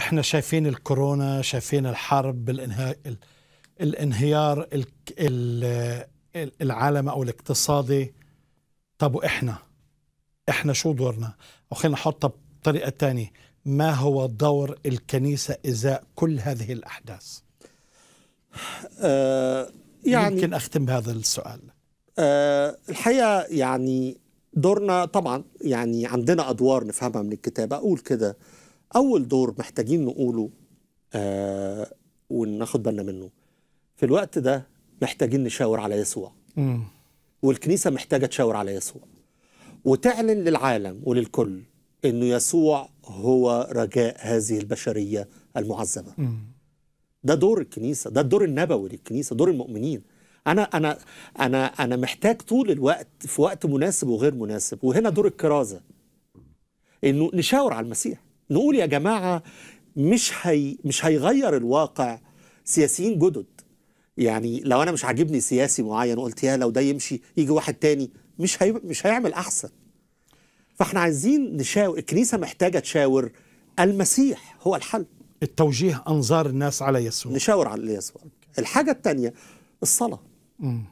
احنا شايفين الكورونا شايفين الحرب الانهيار الانهيار العالمي او الاقتصادي طب واحنا احنا شو دورنا او خلينا نحطها بطريقه ثانيه ما هو دور الكنيسه ازاء كل هذه الاحداث أه يعني يمكن اختم بهذا السؤال أه الحقيقه يعني دورنا طبعا يعني عندنا ادوار نفهمها من الكتاب اقول كده اول دور محتاجين نقوله آه وناخد بالنا منه في الوقت ده محتاجين نشاور على يسوع مم. والكنيسه محتاجه تشاور على يسوع وتعلن للعالم وللكل انه يسوع هو رجاء هذه البشريه المعذبه ده دور الكنيسه ده الدور النبوي للكنيسه دور المؤمنين انا انا انا انا محتاج طول الوقت في وقت مناسب وغير مناسب وهنا دور الكرازه انه نشاور على المسيح نقول يا جماعه مش هي مش هيغير الواقع سياسيين جدد يعني لو انا مش عاجبني سياسي معين وقلت يا لو ده يمشي يجي واحد تاني مش هي مش هيعمل احسن فاحنا عايزين نشاور الكنيسه محتاجه تشاور المسيح هو الحل التوجيه انظار الناس على يسوع نشاور على يسوع الحاجه الثانيه الصلاه امم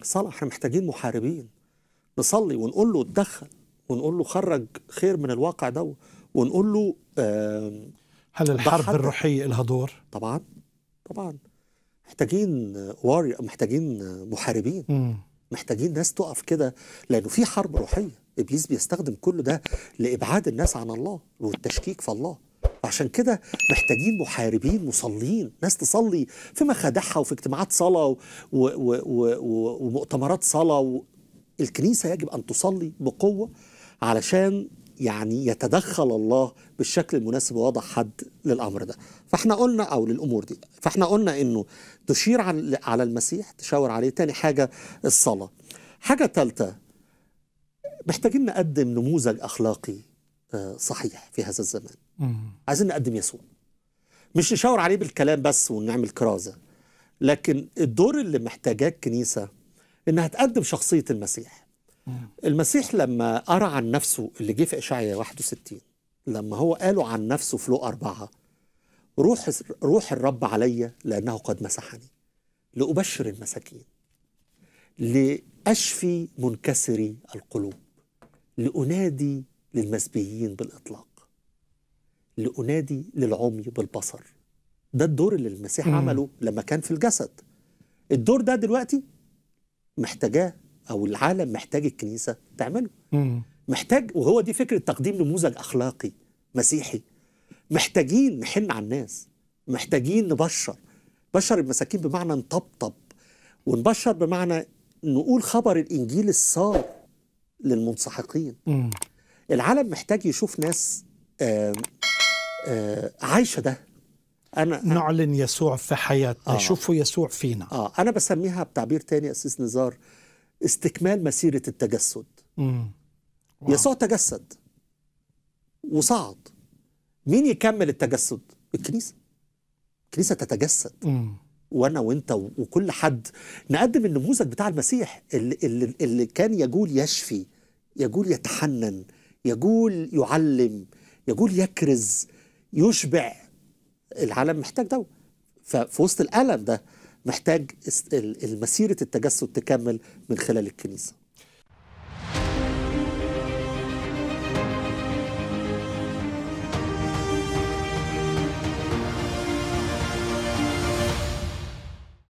الصلاه احنا محتاجين محاربين نصلي ونقول له اتدخل ونقول له خرج خير من الواقع ده ونقول له آه، هل الحرب الروحيه لها دور؟ طبعا طبعا محتاجين واري محتاجين محاربين مم. محتاجين ناس تقف كده لانه في حرب روحيه ابليس بيستخدم كل ده لابعاد الناس عن الله والتشكيك في الله عشان كده محتاجين محاربين مصلين ناس تصلي في مخادعها وفي اجتماعات صلاة و... و... و... و... ومؤتمرات صلاة و... الكنيسة يجب أن تصلي بقوة علشان يعني يتدخل الله بالشكل المناسب ووضع حد للامر ده فاحنا قلنا او للامور دي فاحنا قلنا انه تشير على المسيح تشاور عليه تاني حاجه الصلاه حاجه ثالثه محتاجين نقدم نموذج اخلاقي آه، صحيح في هذا الزمان عايزين نقدم يسوع مش نشاور عليه بالكلام بس ونعمل كرازه لكن الدور اللي محتاجاه الكنيسه انها تقدم شخصيه المسيح المسيح لما قرا عن نفسه اللي جه في اشعياء 61 لما هو قالوا عن نفسه في لو أربعة روح روح الرب عليا لأنه قد مسحني لأبشر المساكين لأشفي منكسري القلوب لأنادي للمسبيين بالإطلاق لأنادي للعمي بالبصر ده الدور اللي المسيح عمله لما كان في الجسد الدور ده دلوقتي محتاجاه او العالم محتاج الكنيسه تعمله محتاج وهو دي فكره تقديم نموذج اخلاقي مسيحي محتاجين نحن على الناس محتاجين نبشر بشر المساكين بمعنى نطبطب ونبشر بمعنى نقول خبر الانجيل الصار للمنسحقين العالم محتاج يشوف ناس آآ آه، آآ آه، عايشه ده أنا نعلن يسوع في حياتنا آه. شوفوا يسوع فينا آه. أنا بسميها بتعبير تاني أسيس نزار استكمال مسيرة التجسد يسوع تجسد وصعد مين يكمل التجسد الكنيسة الكنيسة تتجسد مم. وانا وانت وكل حد نقدم النموذج بتاع المسيح اللي, اللي, اللي كان يجول يشفي يجول يتحنن يجول يعلم يجول يكرز يشبع العالم محتاج دواء ففي وسط الالم ده محتاج مسيرة التجسد تكمل من خلال الكنيسة